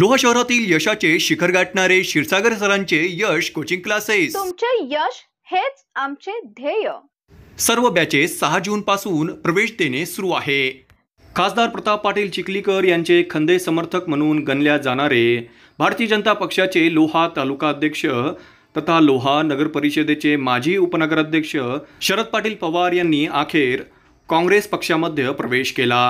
लोहा शहरातील यशाचे शिखर गाठणारे क्षीरसागर सरांचे यश कोचिंग क्लासेस तुमचे यश हेच आमचे ध्येय सर्व बॅचेस सहा जून पासून प्रवेश देणे सुरू आहे खासदार प्रताप पाटील चिखलीकर यांचे खंदे समर्थक म्हणून गणल्या जाणारे भारतीय जनता पक्षाचे लोहा तालुका अध्यक्ष तथा लोहा नगर परिषदेचे माजी उपनगराध्यक्ष शरद पाटील पवार यांनी अखेर काँग्रेस पक्षामध्ये प्रवेश केला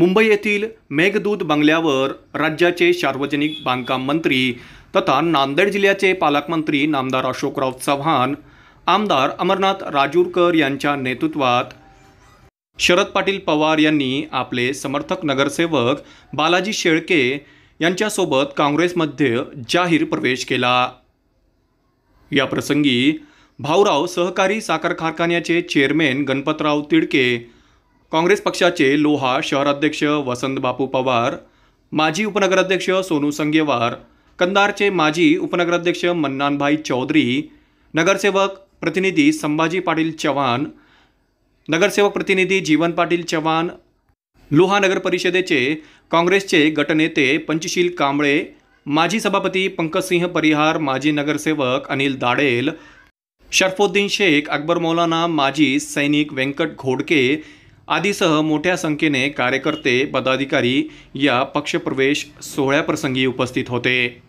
मुंबई येथील मेघदूत बंगल्यावर राज्याचे सार्वजनिक बांधकाम मंत्री तथा नांदेड जिल्ह्याचे पालकमंत्री नामदार अशोकराव चव्हाण आमदार अमरनाथ राजूरकर यांच्या नेतृत्वात शरद पाटील पवार यांनी आपले समर्थक नगरसेवक बालाजी शेळके यांच्यासोबत काँग्रेसमध्ये जाहीर प्रवेश केला याप्रसंगी भाऊराव सहकारी साखर कारखान्याचे चेअरमॅन गणपतराव तिडके काँग्रेस पक्षाचे लोहा शहराध्यक्ष वसंत बापू पवार माजी उपनगराध्यक्ष सोनू संगेवार कंदारचे माजी उपनगराध्यक्ष मन्नानभाई चौधरी नगरसेवक प्रतिनिधी संभाजी पाटील चव्हाण नगरसेवक प्रतिनिधी जीवन पाटील चव्हाण लोहा नगर परिषदेचे काँग्रेसचे गटनेते पंचशील कांबळे माजी सभापती पंकजसिंह परिहार माजी नगरसेवक अनिल दाडेल शरफुद्दीन शेख अकबर मौलाना माजी सैनिक व्यंकट घोडके आदीसह मोठ्या संख्येने कार्यकर्ते पदाधिकारी या पक्षप्रवेश सोहळ्याप्रसंगी उपस्थित होते